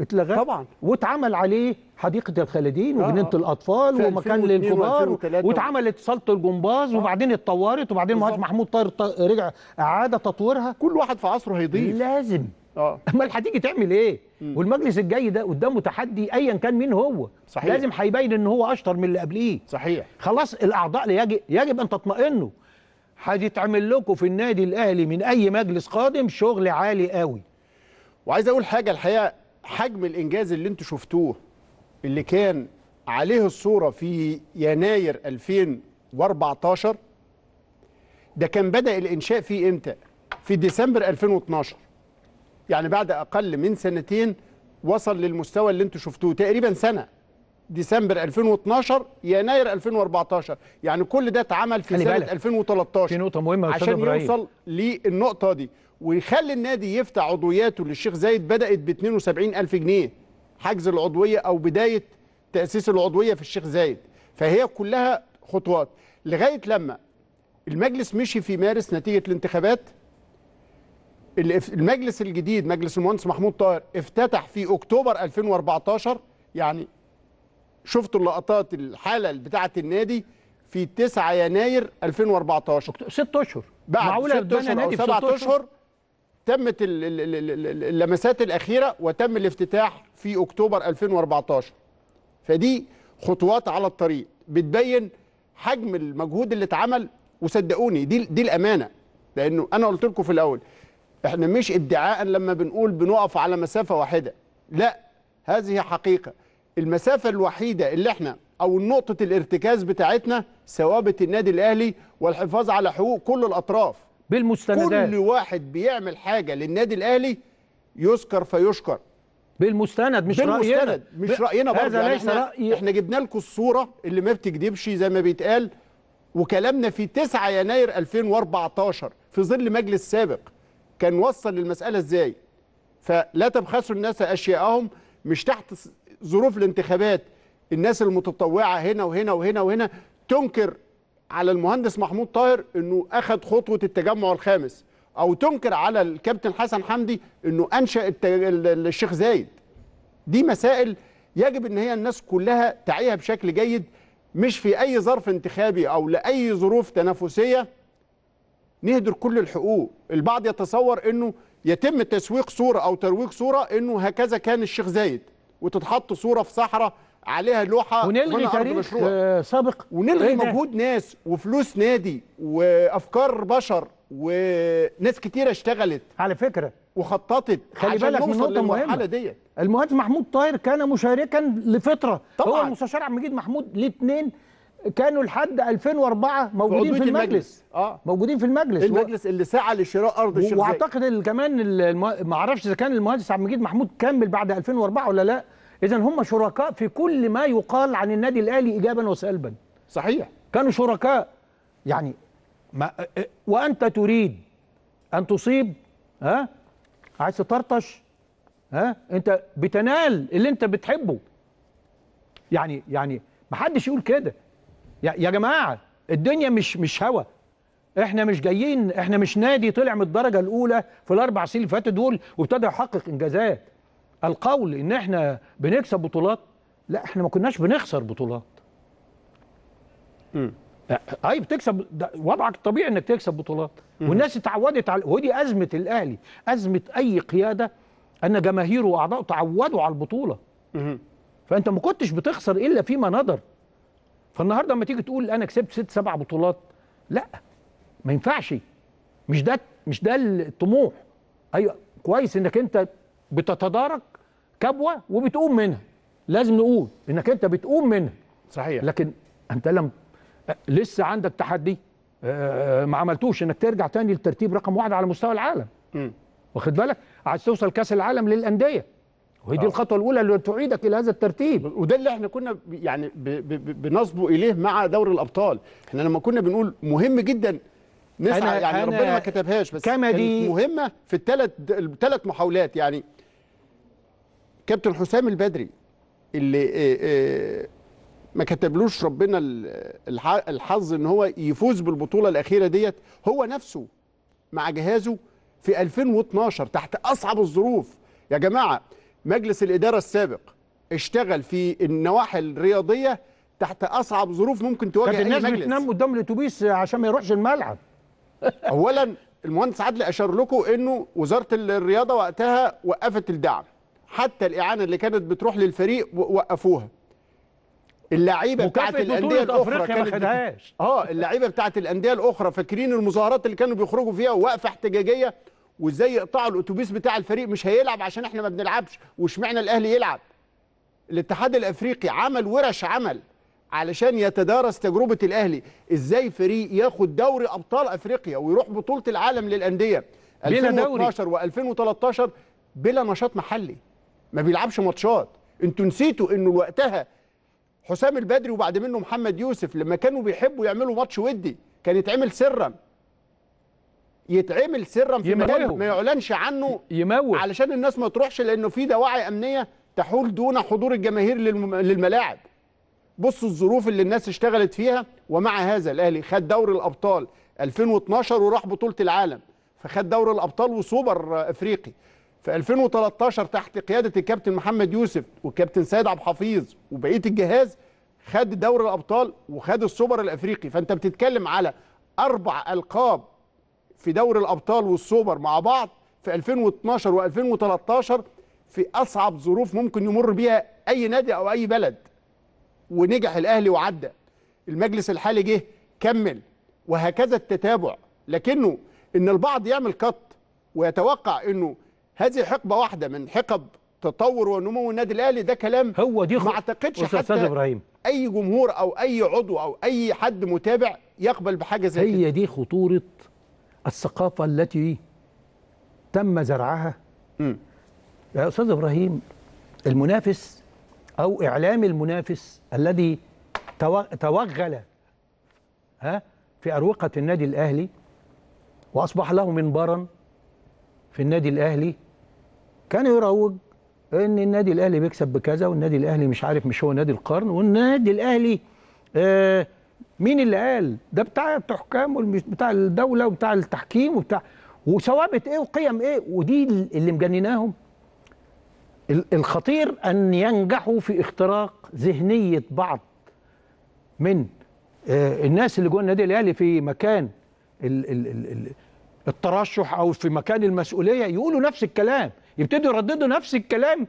اتلغى طبعا واتعمل عليه حديقه الخالدين آه، وجنينه آه الاطفال ومكان للكبار واتعملت صاله الجمباز آه وبعدين اتطورت وبعدين مهاجم محمود طاهر رجع اعاد تطويرها كل واحد في عصره هيضيف لازم اه امال هتيجي تعمل ايه؟ م. والمجلس الجاي ده قدامه تحدي ايا كان مين هو صحيح لازم هيبين ان هو اشطر من اللي قبليه صحيح خلاص الاعضاء يجب يجب ان تطمئنوا هتتعمل لكم في النادي الاهلي من اي مجلس قادم شغل عالي قوي وعايز اقول حاجه الحقيقه حجم الانجاز اللي انتم شفتوه اللي كان عليه الصوره في يناير 2014 ده كان بدا الانشاء فيه امتى في ديسمبر 2012 يعني بعد اقل من سنتين وصل للمستوى اللي انتم شفتوه تقريبا سنه ديسمبر 2012 يناير 2014 يعني كل ده اتعمل في سنه 2013 في نقطه مهمه عشان يوصل للنقطه دي ويخلي النادي يفتح عضوياته للشيخ زايد بدات ب 72 الف جنيه حجز العضويه او بدايه تاسيس العضويه في الشيخ زايد فهي كلها خطوات لغايه لما المجلس مشي في مارس نتيجه الانتخابات المجلس الجديد مجلس المهندس محمود طاهر افتتح في اكتوبر 2014 يعني شفتوا اللقطات الحاله بتاعه النادي في 9 يناير 2014 ست اشهر بعد ست اشهر او سبعة اشهر تمت اللمسات الأخيرة وتم الافتتاح في أكتوبر 2014 فدي خطوات على الطريق بتبين حجم المجهود اللي اتعمل وصدقوني دي دي الامانه لانه انا قلت لكم في الاول احنا مش ادعاء لما بنقول بنقف على مسافه واحده لا هذه حقيقه المسافه الوحيده اللي احنا او نقطه الارتكاز بتاعتنا ثوابت النادي الاهلي والحفاظ على حقوق كل الاطراف بالمستندات كل واحد بيعمل حاجه للنادي الاهلي يذكر فيشكر بالمستند مش بالمستند راينا مش راينا برضه يعني احنا, رأي... احنا جبنا لكم الصوره اللي ما بتكذبش زي ما بيتقال وكلامنا في 9 يناير 2014 في ظل مجلس سابق كان وصل للمساله ازاي فلا تبخسوا الناس اشياءهم مش تحت ظروف الانتخابات الناس المتطوعه هنا وهنا وهنا وهنا تنكر على المهندس محمود طاهر انه اخذ خطوه التجمع الخامس او تنكر على الكابتن حسن حمدي انه انشا الشيخ زايد دي مسائل يجب ان هي الناس كلها تعيها بشكل جيد مش في اي ظرف انتخابي او لاي ظروف تنافسيه نهدر كل الحقوق البعض يتصور انه يتم تسويق صوره او ترويج صوره انه هكذا كان الشيخ زايد وتتحط صوره في صحراء عليها لوحه ونلغي تاريخ آه، سابق ونلغي إيه مجهود ناس وفلوس نادي وافكار بشر وناس كتيره اشتغلت على فكره وخططت خلي بالك من نقطه مهمه ديت المهندس محمود طاهر كان مشاركا لفتره طبعا هو المستشار عبد المجيد محمود الاثنين كانوا لحد 2004 موجودين في, في المجلس. المجلس اه موجودين في المجلس المجلس و... اللي سعى لشراء ارض الشيخ واعتقد كمان الم... ما اعرفش اذا كان المهندس عبد المجيد محمود كمل بعد 2004 ولا لا اذا هم شركاء في كل ما يقال عن النادي الاهلي ايجابا وسلبا صحيح كانوا شركاء يعني ما وانت تريد ان تصيب ها عايز تطرطش ها انت بتنال اللي انت بتحبه يعني يعني ما حدش يقول كده يا, يا جماعه الدنيا مش مش هوا احنا مش جايين احنا مش نادي طلع من الدرجه الاولى في الاربع سنين اللي فاتوا دول وابتدى يحقق انجازات القول ان احنا بنكسب بطولات لا احنا ما كناش بنخسر بطولات امم اي بتكسب وضعك الطبيعي انك تكسب بطولات والناس اتعودت على ودي ازمه الاهلي ازمه اي قياده ان جماهيره واعضائه تعودوا على البطوله فانت ما كنتش بتخسر الا فيما نظر فالنهارده لما تيجي تقول انا كسبت ست سبع بطولات لا ما ينفعش مش ده مش ده الطموح ايوه كويس انك انت بتتدارك كبوه وبتقوم منها لازم نقول انك انت بتقوم منها صحيح لكن انت لم لسه عندك تحدي آه، آه، ما عملتوش انك ترجع تاني للترتيب رقم واحد على مستوى العالم واخد بالك عايز توصل كاس العالم للانديه وهي دي آه. الخطوه الاولى اللي تعيدك الى هذا الترتيب وده اللي احنا كنا يعني بنصبه اليه مع دوري الابطال احنا لما كنا بنقول مهم جدا نسعى أنا يعني أنا ربنا ما كتبهاش بس كانت مهمه في الثلاث الثلاث محاولات يعني كابتن حسام البدري اللي آه، آه، ما كتبلوش ربنا الحظ ان هو يفوز بالبطوله الاخيره ديت هو نفسه مع جهازه في 2012 تحت اصعب الظروف يا جماعه مجلس الاداره السابق اشتغل في النواحي الرياضيه تحت اصعب ظروف ممكن تواجه اي مجلس بتنام قدام الاتوبيس عشان ما يروحش الملعب اولا المهندس عدلي اشار لكم انه وزاره الرياضه وقتها وقفت الدعم حتى الاعانه اللي كانت بتروح للفريق وقفوها اللعيبه بتاعت الانديه الاخرى كانت اه اللعيبه بتاعت الانديه الاخرى فاكرين المظاهرات اللي كانوا بيخرجوا فيها وقفه احتجاجيه وازاي يقطعوا الاتوبيس بتاع الفريق مش هيلعب عشان احنا ما بنلعبش واشمعنى الاهلي يلعب الاتحاد الافريقي عمل ورش عمل علشان يتدارس تجربه الاهلي ازاي فريق ياخد دوري ابطال افريقيا ويروح بطوله العالم للانديه 2012 و2013 بلا نشاط محلي ما بيلعبش ماتشات انتوا نسيتوا انه وقتها حسام البدري وبعد منه محمد يوسف لما كانوا بيحبوا يعملوا ماتش ودي كان يتعمل سرا يتعمل سرا في مكان ما يعلنش عنه يموه. علشان الناس ما تروحش لانه في دواعي امنيه تحول دون حضور الجماهير للملاعب بصوا الظروف اللي الناس اشتغلت فيها ومع هذا الاهلي خد دوري الابطال 2012 وراح بطوله العالم فخد دوري الابطال وسوبر افريقي في 2013 تحت قياده الكابتن محمد يوسف والكابتن سيد عبد الحفيظ وبقيه الجهاز خد دوري الابطال وخد السوبر الافريقي فانت بتتكلم على اربع القاب في دوري الابطال والسوبر مع بعض في 2012 و2013 في اصعب ظروف ممكن يمر بيها اي نادي او اي بلد ونجح الاهلي وعدى المجلس الحالي جه كمل وهكذا التتابع لكنه ان البعض يعمل كت ويتوقع انه هذه حقبه واحده من حقب تطور ونمو النادي الاهلي ده كلام هو دي ما اعتقدش حتى استاذ ابراهيم اي جمهور او اي عضو او اي حد متابع يقبل بحاجه زي هي دي خطوره الثقافه التي تم زرعها م. يا استاذ ابراهيم المنافس او اعلام المنافس الذي توغل ها في اروقه النادي الاهلي واصبح له منبرا في النادي الاهلي كان يروج ان النادي الاهلي بيكسب بكذا والنادي الاهلي مش عارف مش هو نادي القرن والنادي الاهلي آه مين اللي قال ده بتاع الحكام بتاع الدوله وبتاع التحكيم وبتاع وثوابت ايه وقيم ايه ودي اللي مجنناهم الخطير ان ينجحوا في اختراق ذهنيه بعض من آه الناس اللي جوه النادي الاهلي في مكان الـ الـ الـ الترشح او في مكان المسؤوليه يقولوا نفس الكلام يبتدوا يرددوا نفس الكلام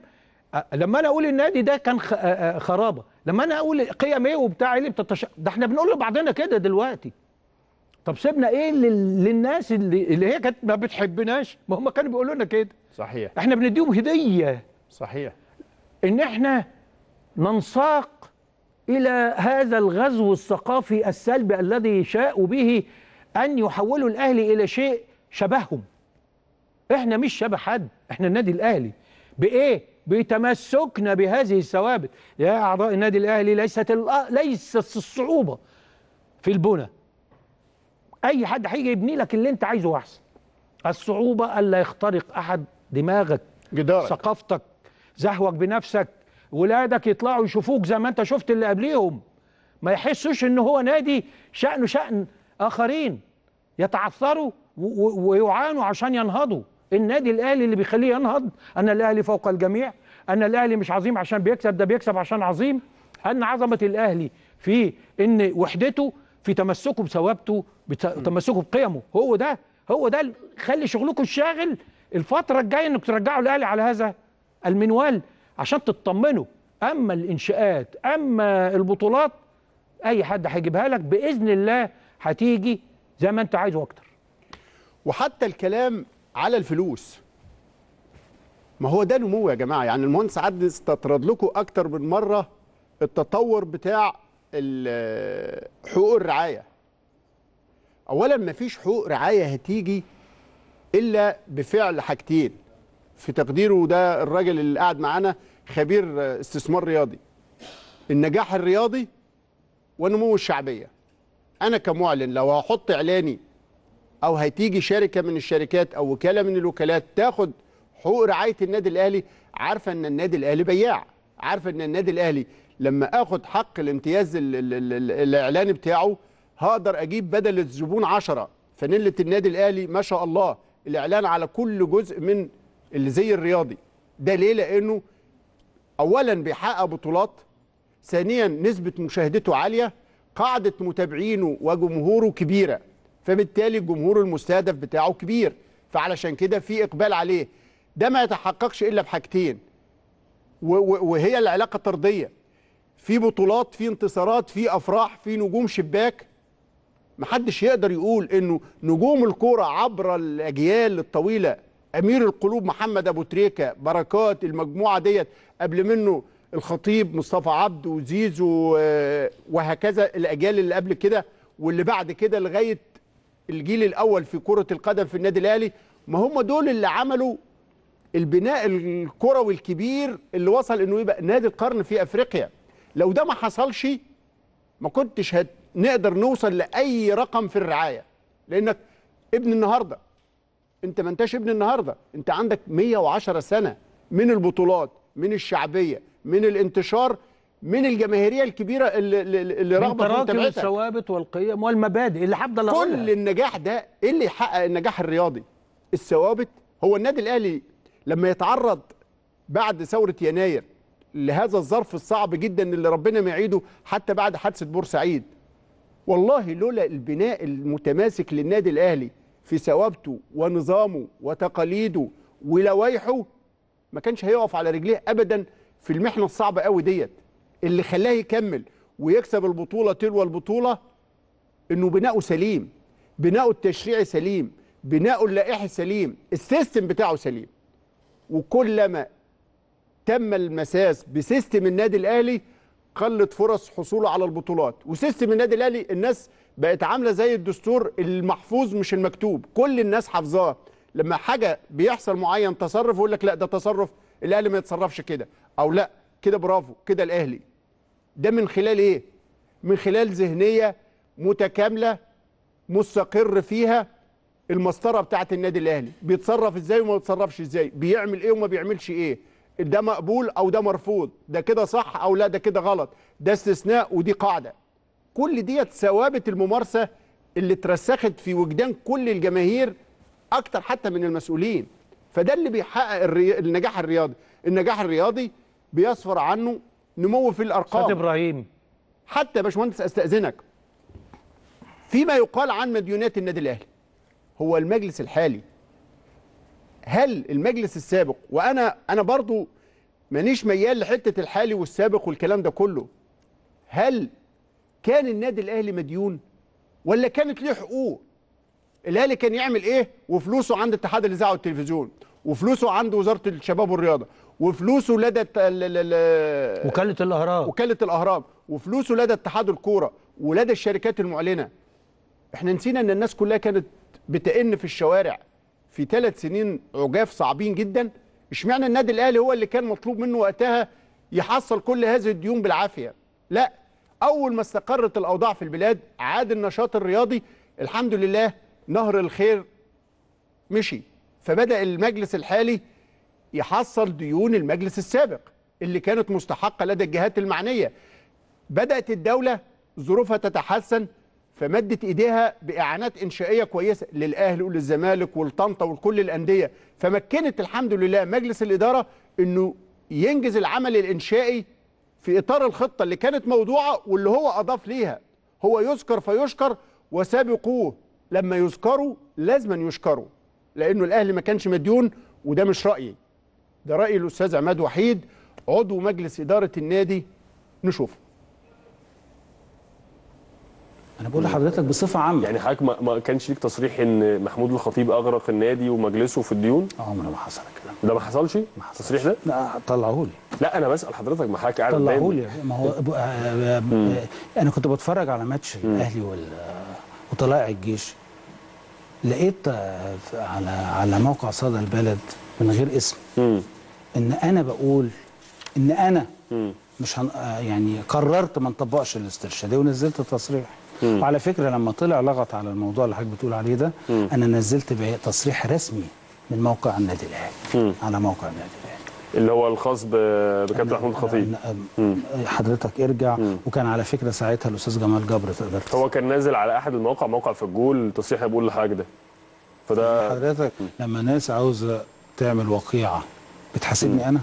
لما انا اقول النادي ده كان خرابه لما انا اقول قيم ايه وبتاع ايه اللي بتتش... ده احنا بنقول لبعضنا كده دلوقتي طب سيبنا ايه لل... للناس اللي, اللي هي كانت ما بتحبناش ما هم كانوا بيقولوا لنا كده صحيح احنا بنديهم هديه صحيح ان احنا ننساق الى هذا الغزو الثقافي السلبي الذي شاءوا به ان يحولوا الاهلي الى شيء شبههم احنا مش شبه حد احنا النادي الاهلي بايه بتمسكنا بهذه الثوابت يا اعضاء النادي الاهلي ليست ليست الصعوبه في البنى اي حد هيجي يبني لك اللي انت عايزه احسن الصعوبه الا يخترق احد دماغك جدارك. ثقافتك زهوك بنفسك ولادك يطلعوا يشوفوك زي ما انت شفت اللي قبليهم ما يحسوش ان هو نادي شأنه شأن اخرين يتعثروا ويعانوا عشان ينهضوا النادي الاهلي اللي بيخليه ينهض ان الاهلي فوق الجميع ان الاهلي مش عظيم عشان بيكسب ده بيكسب عشان عظيم ان عظمه الاهلي في ان وحدته في تمسكه بثوابته تمسكه بقيمه هو ده هو ده خلي شغلكم الشاغل الفتره الجايه انك ترجعوا الاهلي على هذا المنوال عشان تطمنوا اما الانشاءات اما البطولات اي حد هيجيبها لك باذن الله هتيجي زي ما انت عايز واكتر وحتى الكلام على الفلوس ما هو ده نمو يا جماعه يعني المهندس عادل استطرد لكم اكتر من مره التطور بتاع حقوق الرعايه اولا ما فيش حقوق رعايه هتيجي الا بفعل حاجتين في تقديره ده الراجل اللي قاعد معانا خبير استثمار رياضي النجاح الرياضي ونمو الشعبيه انا كمعلن لو هحط اعلاني او هتيجي شركه من الشركات او وكاله من الوكالات تاخد حقوق رعايه النادي الاهلي عارفه ان النادي الاهلي بياع عارفه ان النادي الاهلي لما اخد حق الامتياز ال ال ال الاعلاني بتاعه هقدر اجيب بدل الزبون 10 فنله النادي الاهلي ما شاء الله الاعلان على كل جزء من اللي زي الرياضي ده ليه لانه اولا بيحقق بطولات ثانيا نسبه مشاهدته عاليه قاعده متابعينه وجمهوره كبيره فبالتالي الجمهور المستهدف بتاعه كبير فعلشان كده في اقبال عليه ده ما يتحققش الا بحاجتين وهي العلاقه الطرديه في بطولات في انتصارات في افراح في نجوم شباك محدش يقدر يقول انه نجوم الكوره عبر الاجيال الطويله امير القلوب محمد ابو تريكه بركات المجموعه ديت قبل منه الخطيب مصطفى عبد وزيزو آه، وهكذا الاجيال اللي قبل كده واللي بعد كده لغايه الجيل الاول في كره القدم في النادي الاهلي ما هم دول اللي عملوا البناء الكروي الكبير اللي وصل انه يبقى نادي القرن في افريقيا لو ده ما حصلش ما كنتش هنقدر نوصل لاي رقم في الرعايه لانك ابن النهارده انت ما انتش ابن النهارده انت عندك 110 سنه من البطولات من الشعبيه من الانتشار من الجماهيريه الكبيره اللي, اللي راغبه في تراكم الثوابت والقيم والمبادئ اللي حد الله كل النجاح ده ايه اللي يحقق النجاح الرياضي الثوابت هو النادي الاهلي لما يتعرض بعد ثوره يناير لهذا الظرف الصعب جدا اللي ربنا ما يعيده حتى بعد حادثه بورسعيد والله لولا البناء المتماسك للنادي الاهلي في ثوابته ونظامه وتقاليده ولوايحه ما كانش هيقف على رجليه ابدا في المحنه الصعبه قوي ديت اللي خلاه يكمل ويكسب البطوله تلو البطوله انه بناؤه سليم بناؤه التشريعي سليم بناؤه اللائحي سليم السيستم بتاعه سليم وكلما تم المساس بسيستم النادي الاهلي قلت فرص حصوله على البطولات وسيستم النادي الاهلي الناس بقت عامله زي الدستور المحفوظ مش المكتوب كل الناس حافظاه لما حاجه بيحصل معين تصرف يقول لك لا ده تصرف الاهلي ما يتصرفش كده او لا كده برافو كده الاهلي ده من خلال ايه من خلال ذهنيه متكامله مستقر فيها المسطره بتاعه النادي الاهلي بيتصرف ازاي وما بيتصرفش ازاي بيعمل ايه وما بيعملش ايه ده مقبول او ده مرفوض ده كده صح او لا ده كده غلط ده استثناء ودي قاعده كل ديت ثوابت الممارسه اللي اترسخت في وجدان كل الجماهير اكتر حتى من المسؤولين فده اللي بيحقق النجاح الرياضي النجاح الرياضي بيصفر عنه نمو في الارقام استاذ ابراهيم حتى يا باشمهندس استاذنك فيما يقال عن مديونات النادي الاهلي هو المجلس الحالي هل المجلس السابق وانا انا برضو مانيش ميال لحته الحالي والسابق والكلام ده كله هل كان النادي الاهلي مديون ولا كانت ليه حقوق الاهلي كان يعمل ايه وفلوسه عند اتحاد الاذاعه والتلفزيون وفلوسه عند وزاره الشباب والرياضه وفلوسه لدى وكاله الاهرام وكاله الاهرام وفلوسه لدى اتحاد الكوره ولدى الشركات المعلنه احنا نسينا ان الناس كلها كانت بتئن في الشوارع في ثلاث سنين عجاف صعبين جدا اشمعنى النادي الاهلي هو اللي كان مطلوب منه وقتها يحصل كل هذه الديون بالعافيه لا اول ما استقرت الاوضاع في البلاد عاد النشاط الرياضي الحمد لله نهر الخير مشي فبدا المجلس الحالي يحصل ديون المجلس السابق اللي كانت مستحقة لدى الجهات المعنية بدأت الدولة ظروفها تتحسن فمدت ايديها باعانات انشائيه كويسه للاهلي وللزمالك والطنطا ولكل الانديه فمكنت الحمد لله مجلس الاداره انه ينجز العمل الانشائي في اطار الخطه اللي كانت موضوعه واللي هو اضاف ليها هو يذكر فيشكر وسابقوه لما يذكروا لازما يشكروا لانه الاهلي ما كانش مديون وده مش رايي ده راي الاستاذ عماد وحيد عضو مجلس اداره النادي نشوفه انا بقول لحضرتك بصفه عامه يعني حضرتك ما كانش ليك تصريح ان محمود الخطيب اغرق النادي ومجلسه في الديون عمره آه، ما حصل الكلام ده ما حصلش التصريح ده لا طلعه لي لا انا بسال حضرتك ما حضرتك قاعد طلعه لي ما هو ب... آه، آه، انا كنت بتفرج على ماتش الاهلي وال... وطلائع الجيش لقيت على على موقع صدى البلد من غير اسم ان انا بقول ان انا مش هن... آه، يعني قررت ما نطبقش الاسترشاديه ونزلت تصريح وعلى فكره لما طلع لغط على الموضوع اللي حضرتك بتقول عليه ده انا نزلت تصريح رسمي من موقع النادي الاهلي على موقع النادي الاهلي اللي هو الخاص بكابتن محمود خطيب حضرتك ارجع مم. وكان على فكره ساعتها الاستاذ جمال جبر تقدر هو كان نازل على احد المواقع موقع في الجول تصريح بيقول لحاجه ده فده حضرتك لما ناس عاوزه تعمل وقيعه بتحاسبني انا